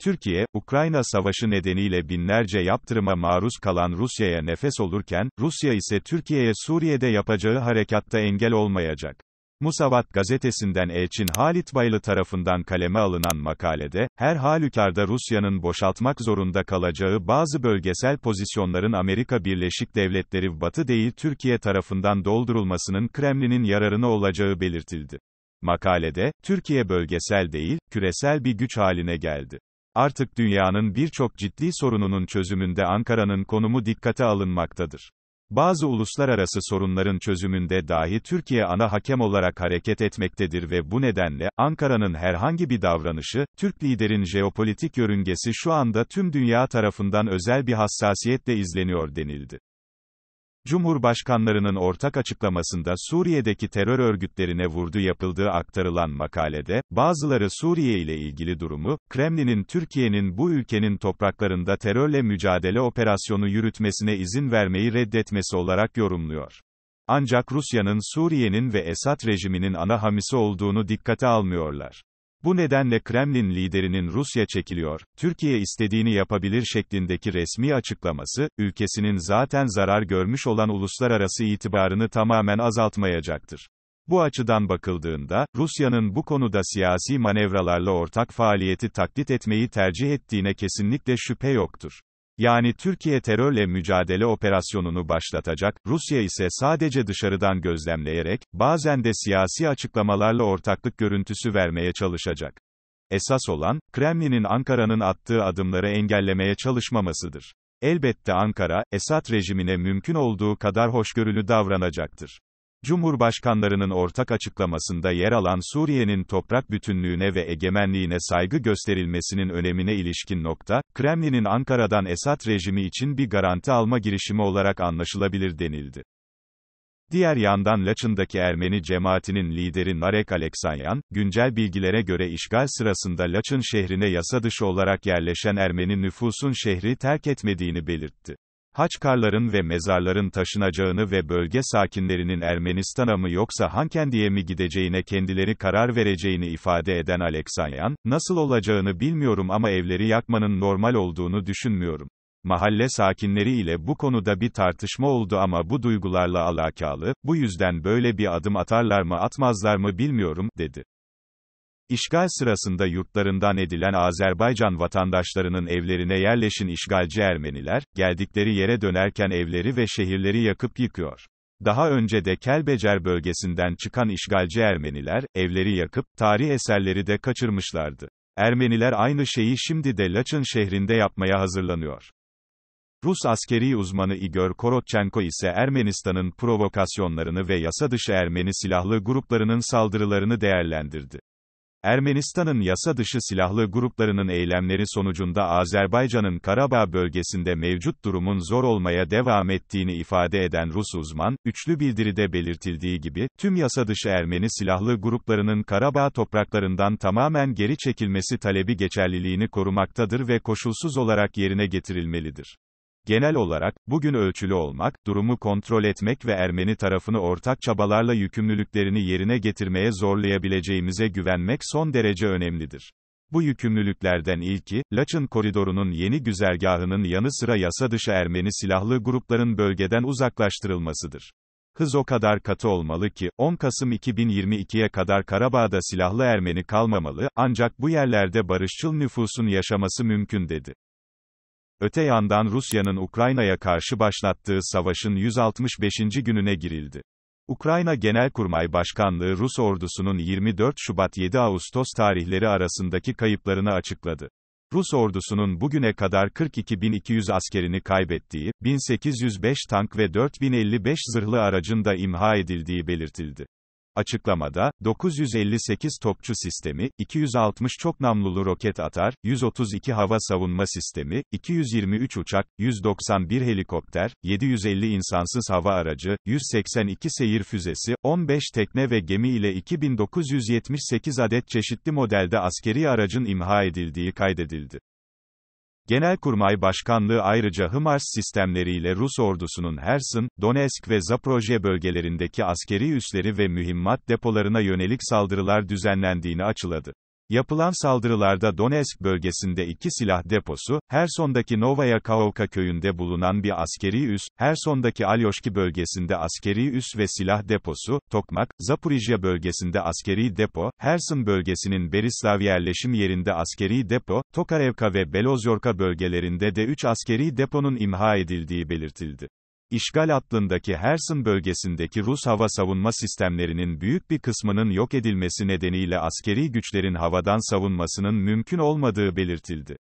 Türkiye, Ukrayna savaşı nedeniyle binlerce yaptırıma maruz kalan Rusya'ya nefes olurken, Rusya ise Türkiye'ye Suriye'de yapacağı harekatta engel olmayacak. Musavat gazetesinden Elçin Halit Baylı tarafından kaleme alınan makalede, her halükarda Rusya'nın boşaltmak zorunda kalacağı bazı bölgesel pozisyonların Amerika Birleşik Devletleri Batı değil Türkiye tarafından doldurulmasının Kremlin'in yararına olacağı belirtildi. Makalede, Türkiye bölgesel değil, küresel bir güç haline geldi. Artık dünyanın birçok ciddi sorununun çözümünde Ankara'nın konumu dikkate alınmaktadır. Bazı uluslararası sorunların çözümünde dahi Türkiye ana hakem olarak hareket etmektedir ve bu nedenle, Ankara'nın herhangi bir davranışı, Türk liderin jeopolitik yörüngesi şu anda tüm dünya tarafından özel bir hassasiyetle izleniyor denildi. Cumhurbaşkanlarının ortak açıklamasında Suriye'deki terör örgütlerine vurdu yapıldığı aktarılan makalede, bazıları Suriye ile ilgili durumu, Kremlin'in Türkiye'nin bu ülkenin topraklarında terörle mücadele operasyonu yürütmesine izin vermeyi reddetmesi olarak yorumluyor. Ancak Rusya'nın Suriye'nin ve Esad rejiminin ana hamisi olduğunu dikkate almıyorlar. Bu nedenle Kremlin liderinin Rusya çekiliyor, Türkiye istediğini yapabilir şeklindeki resmi açıklaması, ülkesinin zaten zarar görmüş olan uluslararası itibarını tamamen azaltmayacaktır. Bu açıdan bakıldığında, Rusya'nın bu konuda siyasi manevralarla ortak faaliyeti taklit etmeyi tercih ettiğine kesinlikle şüphe yoktur. Yani Türkiye terörle mücadele operasyonunu başlatacak, Rusya ise sadece dışarıdan gözlemleyerek, bazen de siyasi açıklamalarla ortaklık görüntüsü vermeye çalışacak. Esas olan, Kremlin'in Ankara'nın attığı adımları engellemeye çalışmamasıdır. Elbette Ankara, Esad rejimine mümkün olduğu kadar hoşgörülü davranacaktır. Cumhurbaşkanlarının ortak açıklamasında yer alan Suriye'nin toprak bütünlüğüne ve egemenliğine saygı gösterilmesinin önemine ilişkin nokta, Kremlin'in Ankara'dan Esad rejimi için bir garanti alma girişimi olarak anlaşılabilir denildi. Diğer yandan Laçın'daki Ermeni cemaatinin lideri Narek Aleksanyan, güncel bilgilere göre işgal sırasında Laçın şehrine yasa dışı olarak yerleşen Ermeni nüfusun şehri terk etmediğini belirtti. Haçkarların ve mezarların taşınacağını ve bölge sakinlerinin Ermenistan'a mı yoksa Hankendi'ye mi gideceğine kendileri karar vereceğini ifade eden Aleksanyan, nasıl olacağını bilmiyorum ama evleri yakmanın normal olduğunu düşünmüyorum. Mahalle sakinleri ile bu konuda bir tartışma oldu ama bu duygularla alakalı, bu yüzden böyle bir adım atarlar mı atmazlar mı bilmiyorum, dedi. İşgal sırasında yurtlarından edilen Azerbaycan vatandaşlarının evlerine yerleşin işgalci Ermeniler, geldikleri yere dönerken evleri ve şehirleri yakıp yıkıyor. Daha önce de Kelbecer bölgesinden çıkan işgalci Ermeniler, evleri yakıp, tarih eserleri de kaçırmışlardı. Ermeniler aynı şeyi şimdi de Laçın şehrinde yapmaya hazırlanıyor. Rus askeri uzmanı Igor Korotchenko ise Ermenistan'ın provokasyonlarını ve yasa dışı Ermeni silahlı gruplarının saldırılarını değerlendirdi. Ermenistan'ın yasa dışı silahlı gruplarının eylemleri sonucunda Azerbaycan'ın Karabağ bölgesinde mevcut durumun zor olmaya devam ettiğini ifade eden Rus uzman, üçlü bildiride belirtildiği gibi, tüm yasa dışı Ermeni silahlı gruplarının Karabağ topraklarından tamamen geri çekilmesi talebi geçerliliğini korumaktadır ve koşulsuz olarak yerine getirilmelidir. Genel olarak, bugün ölçülü olmak, durumu kontrol etmek ve Ermeni tarafını ortak çabalarla yükümlülüklerini yerine getirmeye zorlayabileceğimize güvenmek son derece önemlidir. Bu yükümlülüklerden ilki, Laçın koridorunun yeni güzergahının yanı sıra yasa dışı Ermeni silahlı grupların bölgeden uzaklaştırılmasıdır. Hız o kadar katı olmalı ki, 10 Kasım 2022'ye kadar Karabağ'da silahlı Ermeni kalmamalı, ancak bu yerlerde barışçıl nüfusun yaşaması mümkün dedi. Öte yandan Rusya'nın Ukrayna'ya karşı başlattığı savaşın 165. gününe girildi. Ukrayna Genelkurmay Başkanlığı Rus ordusunun 24 Şubat-7 Ağustos tarihleri arasındaki kayıplarını açıkladı. Rus ordusunun bugüne kadar 42.200 askerini kaybettiği, 1805 tank ve 4055 zırhlı aracın da imha edildiği belirtildi. Açıklamada, 958 topçu sistemi, 260 çok namlulu roket atar, 132 hava savunma sistemi, 223 uçak, 191 helikopter, 750 insansız hava aracı, 182 seyir füzesi, 15 tekne ve gemi ile 2978 adet çeşitli modelde askeri aracın imha edildiği kaydedildi. Genelkurmay Başkanlığı ayrıca HIMARS sistemleriyle Rus ordusunun Hersin, Donetsk ve Zaproje bölgelerindeki askeri üsleri ve mühimmat depolarına yönelik saldırılar düzenlendiğini açıkladı. Yapılan saldırılarda Donetsk bölgesinde iki silah deposu, Herson'daki Novaya Kaovka köyünde bulunan bir askeri üs, Herson'daki Alyoshki bölgesinde askeri üs ve silah deposu, Tokmak, Zaporijya bölgesinde askeri depo, Herson bölgesinin Berislav yerleşim yerinde askeri depo, Tokarevka ve Belozyorka bölgelerinde de 3 askeri deponun imha edildiği belirtildi. İşgal atlındaki Hersin bölgesindeki Rus hava savunma sistemlerinin büyük bir kısmının yok edilmesi nedeniyle askeri güçlerin havadan savunmasının mümkün olmadığı belirtildi.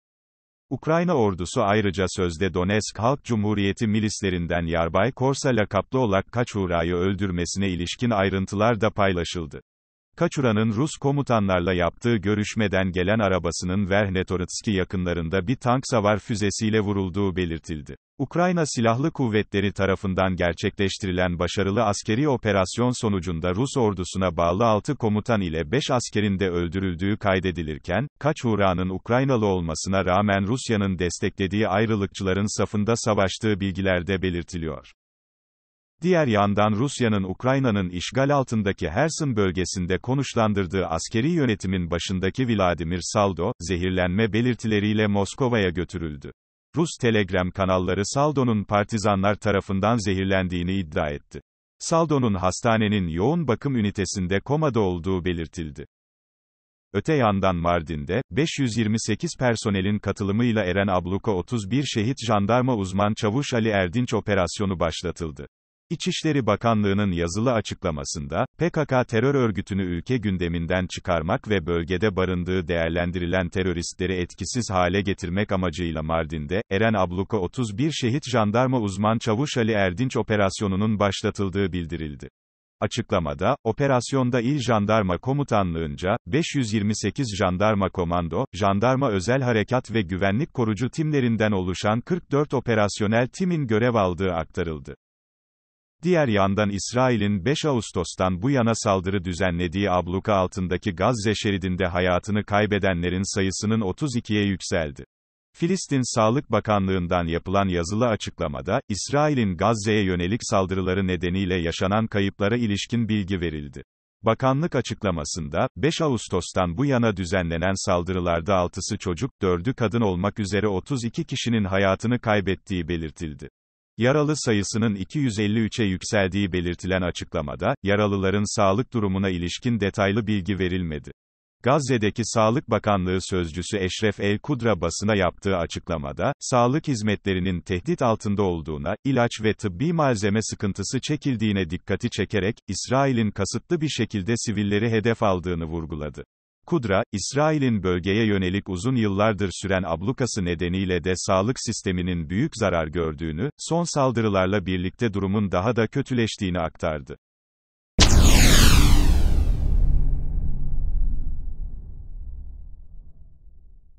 Ukrayna ordusu ayrıca sözde Donetsk Halk Cumhuriyeti milislerinden Yarbay Korsa lakaplı olarak Kaçura'yı öldürmesine ilişkin ayrıntılar da paylaşıldı. Kaçuran'ın Rus komutanlarla yaptığı görüşmeden gelen arabasının Verhnetoritski yakınlarında bir tank savar füzesiyle vurulduğu belirtildi. Ukrayna Silahlı Kuvvetleri tarafından gerçekleştirilen başarılı askeri operasyon sonucunda Rus ordusuna bağlı 6 komutan ile 5 askerin de öldürüldüğü kaydedilirken, Kaçura'nın Ukraynalı olmasına rağmen Rusya'nın desteklediği ayrılıkçıların safında savaştığı bilgilerde belirtiliyor. Diğer yandan Rusya'nın Ukrayna'nın işgal altındaki Herson bölgesinde konuşlandırdığı askeri yönetimin başındaki Vladimir Saldo, zehirlenme belirtileriyle Moskova'ya götürüldü. Rus telegram kanalları Saldo'nun partizanlar tarafından zehirlendiğini iddia etti. Saldo'nun hastanenin yoğun bakım ünitesinde komada olduğu belirtildi. Öte yandan Mardin'de, 528 personelin katılımıyla Eren Abluka 31 şehit jandarma uzman Çavuş Ali Erdinç operasyonu başlatıldı. İçişleri Bakanlığı'nın yazılı açıklamasında, PKK terör örgütünü ülke gündeminden çıkarmak ve bölgede barındığı değerlendirilen teröristleri etkisiz hale getirmek amacıyla Mardin'de, Eren Abluka 31 şehit jandarma uzman Çavuş Ali Erdinç operasyonunun başlatıldığı bildirildi. Açıklamada, operasyonda İl Jandarma Komutanlığınca, 528 jandarma komando, jandarma özel harekat ve güvenlik korucu timlerinden oluşan 44 operasyonel timin görev aldığı aktarıldı. Diğer yandan İsrail'in 5 Ağustos'tan bu yana saldırı düzenlediği abluka altındaki Gazze şeridinde hayatını kaybedenlerin sayısının 32'ye yükseldi. Filistin Sağlık Bakanlığı'ndan yapılan yazılı açıklamada, İsrail'in Gazze'ye yönelik saldırıları nedeniyle yaşanan kayıplara ilişkin bilgi verildi. Bakanlık açıklamasında, 5 Ağustos'tan bu yana düzenlenen saldırılarda 6'sı çocuk, 4'ü kadın olmak üzere 32 kişinin hayatını kaybettiği belirtildi. Yaralı sayısının 253'e yükseldiği belirtilen açıklamada, yaralıların sağlık durumuna ilişkin detaylı bilgi verilmedi. Gazze'deki Sağlık Bakanlığı sözcüsü Eşref El Kudra basına yaptığı açıklamada, sağlık hizmetlerinin tehdit altında olduğuna, ilaç ve tıbbi malzeme sıkıntısı çekildiğine dikkati çekerek, İsrail'in kasıtlı bir şekilde sivilleri hedef aldığını vurguladı. Kudra, İsrail'in bölgeye yönelik uzun yıllardır süren ablukası nedeniyle de sağlık sisteminin büyük zarar gördüğünü, son saldırılarla birlikte durumun daha da kötüleştiğini aktardı.